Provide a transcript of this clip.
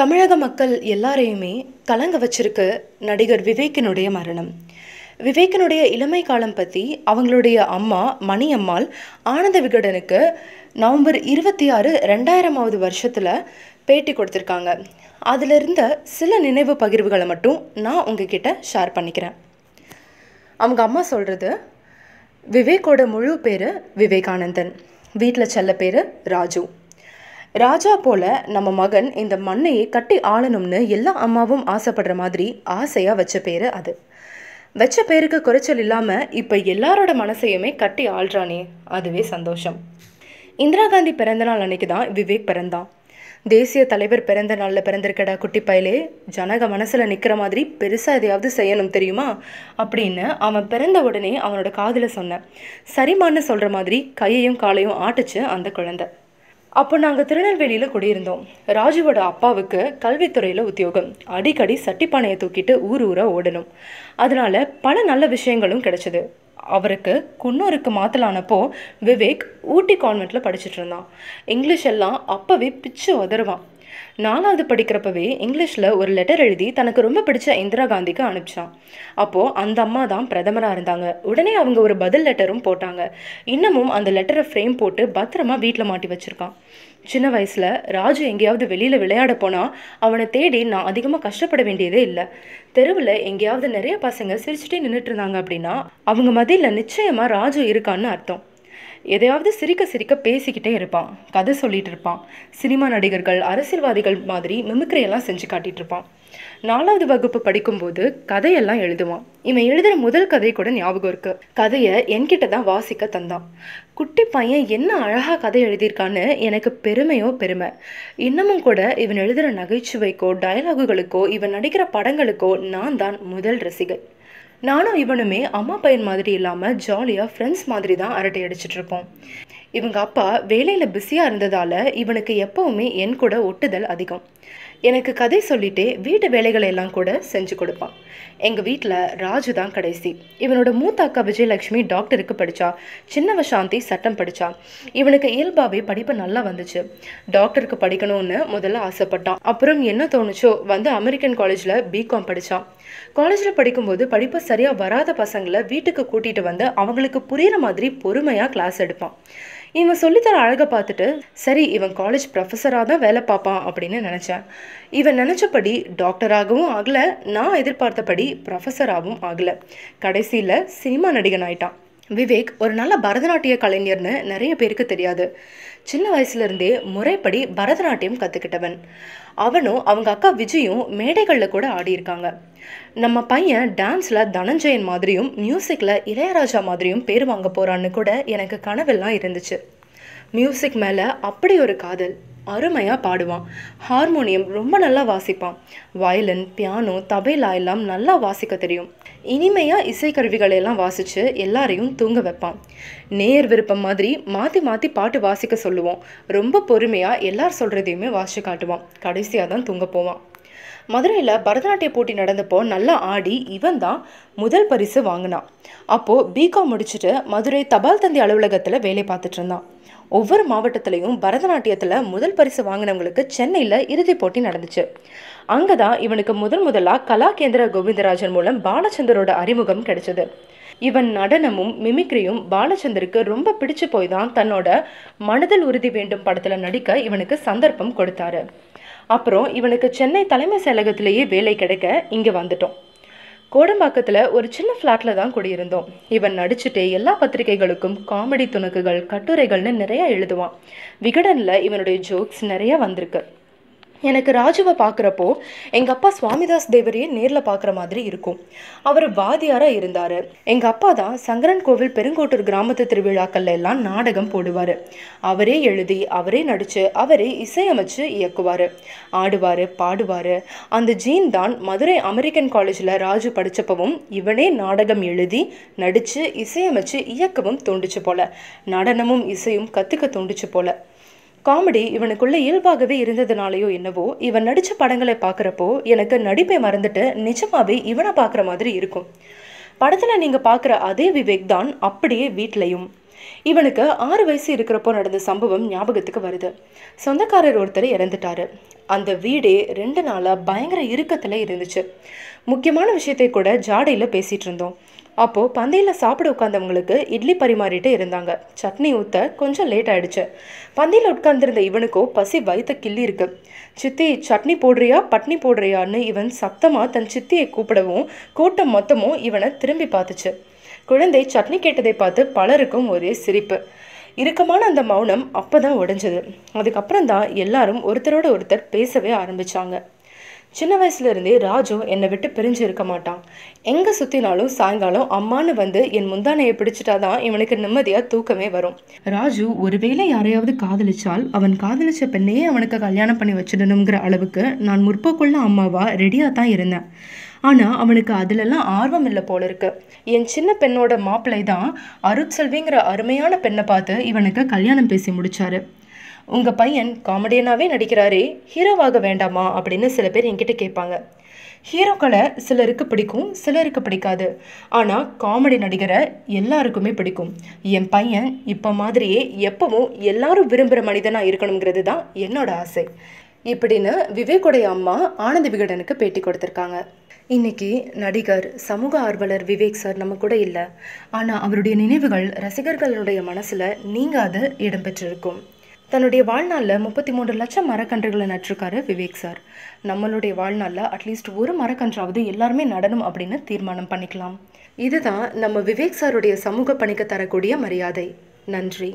தமிழக மக்கள் எல்லாரையுமே கலங்க வச்சிருக்கு நடிகர் விவேக்கினுடைய மரணம் விவேக்கினுடைய இளமை காலம் பற்றி அவங்களுடைய அம்மா மணி அம்மாள் ஆனந்த விகடனுக்கு நவம்பர் இருபத்தி ஆறு ரெண்டாயிரமாவது வருஷத்தில் பேட்டி கொடுத்துருக்காங்க அதில் இருந்த சில நினைவு பகிர்வுகளை மட்டும் நான் உங்ககிட்ட ஷேர் பண்ணிக்கிறேன் அவங்க அம்மா சொல்கிறது விவேக்கோட முழு பேர் விவேகானந்தன் வீட்டில் செல்ல பேர் ராஜு ராஜா போல நம்ம மகன் இந்த மண்ணையை கட்டி ஆளணும்னு எல்லா அம்மாவும் ஆசைப்படுற மாதிரி ஆசையாக வச்ச பேர் அது வச்ச பேருக்கு குறைச்சல் இல்லாமல் இப்போ எல்லாரோட மனசையுமே கட்டி ஆள்றானே அதுவே சந்தோஷம் இந்திரா காந்தி பிறந்த நாள் அன்னைக்கு தான் விவேக் பிறந்தான் தேசிய தலைவர் பிறந்த நாளில் பிறந்திருக்கடா குட்டி பயலே ஜனக மனசில் நிற்கிற மாதிரி பெருசாக எதையாவது செய்யணும் தெரியுமா அப்படின்னு அவன் பிறந்த உடனே அவனோட காதில் சொன்னேன் சரிமான்னு சொல்கிற மாதிரி கையையும் காலையும் ஆட்டுச்சு அந்த குழந்தை அப்போ நாங்கள் திருநெல்வேலியில் குடியிருந்தோம் ராஜுவோட அப்பாவுக்கு கல்வித்துறையில் உத்தியோகம் அடிக்கடி சட்டிப்பானையை தூக்கிட்டு ஊர் ஊரா ஓடணும் அதனால பல நல்ல விஷயங்களும் கிடைச்சது அவருக்கு குன்னூருக்கு மாத்தலானப்போ விவேக் ஊட்டி கான்வெண்ட்டில் படிச்சுட்டு இருந்தான் இங்கிலீஷ் எல்லாம் அப்போவே பிச்சு உதருவான் நாலாவது படிக்கிறப்பவே இங்கிலீஷில் ஒரு லெட்டர் எழுதி தனக்கு ரொம்ப பிடிச்ச இந்திரா காந்திக்கு அனுப்பிச்சான் அப்போது அந்த அம்மா தான் பிரதமராக இருந்தாங்க உடனே அவங்க ஒரு பதில் லெட்டரும் போட்டாங்க இன்னமும் அந்த லெட்டரை ஃப்ரேம் போட்டு பத்திரமா வீட்டில் மாட்டி வச்சுருக்கான் சின்ன வயசில் ராஜு எங்கேயாவது வெளியில் விளையாட போனால் அவனை தேடி நான் அதிகமாக கஷ்டப்பட வேண்டியதே இல்லை தெருவில் எங்கேயாவது நிறைய பசங்க சிரிச்சுட்டே நின்றுட்டு இருந்தாங்க அப்படின்னா அவங்க மதியில் நிச்சயமாக ராஜு இருக்கான்னு அர்த்தம் எதையாவது சிரிக்க சிரிக்க பேசிக்கிட்டே இருப்பான் கதை சொல்லிகிட்டு இருப்பான் சினிமா நடிகர்கள் அரசியல்வாதிகள் மாதிரி மிமிக்ரியெல்லாம் செஞ்சு காட்டிகிட்டு இருப்பான் நாலாவது வகுப்பு படிக்கும்போது கதையெல்லாம் எழுதுவான் இவன் எழுதுகிற முதல் கதை கூட ஞாபகம் இருக்கு கதையை என்கிட்ட தான் வாசிக்க தந்தான் குட்டி பையன் என்ன அழகாக கதை எழுதியிருக்கான்னு எனக்கு பெருமையோ பெருமை இன்னமும் கூட இவன் எழுதுகிற நகைச்சுவைக்கோ டயலாகுகளுக்கோ இவன் நடிக்கிற படங்களுக்கோ நான் தான் முதல் ரசிகை நானும் இவனுமே அம்மா பையன் மாதிரி இல்லாமல் ஜாலியாக ஃப்ரெண்ட்ஸ் மாதிரி தான் அரட்டை அடிச்சிட்டு இருப்போம் இவங்க அப்பா வேலையில் பிஸியாக இருந்ததால் இவனுக்கு எப்போவுமே என் கூட ஒட்டுதல் அதிகம் எனக்கு கதை சொல்லிட்டே வீட்டு வேலைகளை எல்லாம் கூட செஞ்சு கொடுப்பான் எங்கள் வீட்டில் ராஜு தான் கடைசி இவனோட மூத்த அக்கா விஜயலட்சுமி டாக்டருக்கு படித்தா சின்னவ சாந்தி சட்டம் படித்தா இவனுக்கு இயல்பாகவே படிப்பு நல்லா வந்துச்சு டாக்டருக்கு படிக்கணும்னு முதல்ல ஆசைப்பட்டான் அப்புறம் என்ன தோணுச்சோ வந்து அமெரிக்கன் காலேஜில் பிகாம் படித்தான் காலேஜில் படிக்கும்போது படிப்பு சரியாக வராத பசங்களை வீட்டுக்கு கூட்டிகிட்டு வந்து அவங்களுக்கு புரிகிற மாதிரி பொறுமையாக கிளாஸ் எடுப்பான் இவன் சொல்லித்தர அழகை பார்த்துட்டு சரி இவன் காலேஜ் ப்ரொஃபஸராக தான் வேலை பார்ப்பான் அப்படின்னு நினச்சேன் இவன் நினச்சபடி டாக்டராகவும் ஆகலை நான் எதிர்பார்த்தபடி ப்ரொஃபஸராகவும் ஆகலை கடைசியில் சினிமா நடிகன் ஆயிட்டான் விவேக் ஒரு நல்ல பரதநாட்டிய கலைஞர்னு நிறைய பேருக்கு தெரியாது சின்ன வயசுலேருந்தே முறைப்படி பரதநாட்டியம் கற்றுக்கிட்டவன் அவனும் அவங்க அக்கா விஜயும் மேடைகளில் கூட ஆடியிருக்காங்க நம்ம பையன் டான்ஸில் தனஞ்சயன் மாதிரியும் மியூசிக்கில் இளையராஜா மாதிரியும் பேர் வாங்க போகிறான்னு கூட எனக்கு கனவெல்லாம் இருந்துச்சு மியூசிக் மேலே அப்படி ஒரு காதல் அருமையாக பாடுவான் ஹார்மோனியம் ரொம்ப நல்லா வாசிப்பான் வயலின் பியானோ தபையிலா எல்லாம் நல்லா வாசிக்க தெரியும் இனிமையாக இசைக்கருவிகளை எல்லாம் வாசித்து எல்லாரையும் தூங்க வைப்பான் நேர் விருப்பம் மாதிரி மாற்றி மாற்றி பாட்டு வாசிக்க சொல்லுவோம் ரொம்ப பொறுமையாக எல்லார் சொல்கிறதையுமே வாசி காட்டுவான் கடைசியாக தான் தூங்க போவான் மதுரையில் பரதநாட்டிய போட்டி நடந்தப்போ நல்லா ஆடி இவன் தான் முதல் பரிசு வாங்கினான் அப்போது பிகாம் முடிச்சுட்டு மதுரை தபால் தந்தி அலுவலகத்தில் வேலை பார்த்துட்டு இருந்தான் ஒவ்வொரு மாவட்டத்திலையும் பரதநாட்டியத்தில் முதல் பரிசு வாங்கினவங்களுக்கு சென்னையில் இறுதிப் போட்டி நடந்துச்சு அங்கே தான் இவனுக்கு முதன் முதலாக கலா கேந்திர கோவிந்தராஜன் மூலம் பாலச்சந்தரோட அறிமுகம் கிடைச்சது இவன் நடனமும் மிமிக்ரியும் பாலச்சந்தருக்கு ரொம்ப பிடிச்சு போய் தான் தன்னோட மனதில் உறுதி வேண்டும் படத்தில் நடிக்க இவனுக்கு சந்தர்ப்பம் கொடுத்தாரு அப்புறம் இவனுக்கு சென்னை தலைமை செயலகத்திலேயே வேலை கிடைக்க இங்கே வந்துட்டோம் கோடம்பாக்கத்தில் ஒரு சின்ன ஃப்ளாட்டில் தான் குடியிருந்தோம் இவன் நடிச்சுட்டு எல்லா பத்திரிகைகளுக்கும் காமெடி துணுக்குகள் கட்டுரைகள்னு நிறையா எழுதுவான் விகடனில் இவனுடைய ஜோக்ஸ் நிறையா வந்திருக்கு எனக்கு ராஜுவை பார்க்குறப்போ எங்கள் அப்பா சுவாமிதாஸ் தேவரையே நேரில் பார்க்குற மாதிரி இருக்கும் அவர் வாதியாராக இருந்தார் எங்கள் அப்பா தான் சங்கரன் கோவில் பெருங்கோட்டூர் கிராமத்து திருவிழாக்கள்ல எல்லாம் நாடகம் போடுவார் அவரே எழுதி அவரே நடித்து அவரே இசையமைச்சு இயக்குவார் ஆடுவார் பாடுவார் அந்த ஜீன் தான் மதுரை அமெரிக்கன் காலேஜில் ராஜு படித்தப்பவும் இவனே நாடகம் எழுதி நடித்து இசையமைச்சு இயக்கவும் தோண்டுச்சு போல நடனமும் இசையும் கற்றுக்க தோண்டுச்சு போல காமெடி இவனுக்குள்ளே இயல்பாகவே இருந்ததுனாலையோ என்னவோ இவன் நடித்த படங்களை பார்க்குறப்போ எனக்கு நடிப்பை மறந்துட்டு நிஜமாவே இவனை பார்க்குற மாதிரி இருக்கும் படத்தில் நீங்கள் பார்க்குற அதே விவேக் தான் அப்படியே வீட்லையும் இவனுக்கு ஆறு வயசு இருக்கிறப்போ நடந்த சம்பவம் ஞாபகத்துக்கு வருது சொந்தக்காரர் ஒருத்தர் இறந்துட்டாரு அந்த வீடே ரெண்டு நாளாக பயங்கர இறுக்கத்தில் இருந்துச்சு முக்கியமான விஷயத்தை கூட ஜாடையில் பேசிகிட்டு இருந்தோம் அப்போது பந்தையில் சாப்பிட உட்காந்தவங்களுக்கு இட்லி பரிமாறிட்டு இருந்தாங்க சட்னி ஊற்ற கொஞ்சம் லேட் ஆயிடுச்சு பந்தையில் உட்கார்ந்துருந்த இவனுக்கோ பசி வயிற்ற கிள்ளி இருக்கு சித்தி சட்னி போடுறியா பட்னி போடுறியான்னு இவன் சத்தமாக தன் சித்தியை கூப்பிடவும் கூட்டம் மொத்தமும் இவனை திரும்பி பார்த்துச்சு குழந்தை சட்னி கேட்டதை பார்த்து பலருக்கும் ஒரே சிரிப்பு இறுக்கமான அந்த மௌனம் அப்போ தான் உடைஞ்சது அதுக்கப்புறம் தான் எல்லாரும் ஒருத்தரோட ஒருத்தர் பேசவே ஆரம்பித்தாங்க சின்ன வயசுலேருந்தே ராஜு என்னை விட்டு பிரிஞ்சு இருக்க மாட்டான் எங்கே சுற்றினாலும் சாயங்காலம் அம்மானு வந்து என் முந்தானையை பிடிச்சிட்டா தான் இவனுக்கு நிம்மதியாக தூக்கமே வரும் ராஜு ஒருவேளை யாரையாவது காதலிச்சால் அவன் காதலிச்ச பெண்ணையே அவனுக்கு கல்யாணம் பண்ணி வச்சிடணுங்கிற அளவுக்கு நான் முற்போக்குள்ள அம்மாவா ரெடியாக தான் இருந்தேன் ஆனால் அவனுக்கு அதிலெல்லாம் ஆர்வம் இல்லை போல இருக்கு என் சின்ன பெண்ணோட மாப்பிள்ளை தான் அருட்செல்விங்கிற அருமையான பெண்ணை பார்த்து இவனுக்கு கல்யாணம் பேசி முடிச்சாரு உங்கள் பையன் காமெடியனாகவே நடிக்கிறாரே ஹீரோவாக வேண்டாமா அப்படின்னு சில பேர் என்கிட்ட கேட்பாங்க ஹீரோக்களை சிலருக்கு பிடிக்கும் சிலருக்கு பிடிக்காது ஆனால் காமெடி நடிகரை எல்லாருக்குமே பிடிக்கும் என் பையன் இப்போ மாதிரியே எப்பவும் எல்லாரும் விரும்புகிற மனிதனாக இருக்கணுங்கிறது தான் என்னோட ஆசை இப்படின்னு விவேக்குடைய அம்மா ஆனந்த விகடனுக்கு பேட்டி கொடுத்துருக்காங்க இன்னைக்கு நடிகர் சமூக ஆர்வலர் விவேக் சார் நம்ம கூட இல்லை ஆனால் அவருடைய நினைவுகள் ரசிகர்களுடைய மனசில் நீங்காத இடம்பெற்றிருக்கும் தன்னுடைய வாழ்நாளில் முப்பத்தி மூன்று லட்சம் மரக்கன்றுகளை நட்டிருக்காரு விவேக் சார் நம்மளுடைய வாழ்நாளில் அட்லீஸ்ட் ஒரு மரக்கன்றாவது எல்லாருமே நடனும் அப்படின்னு தீர்மானம் பண்ணிக்கலாம் இதுதான் நம்ம விவேக் சாருடைய சமூக பணிக்கு தரக்கூடிய மரியாதை நன்றி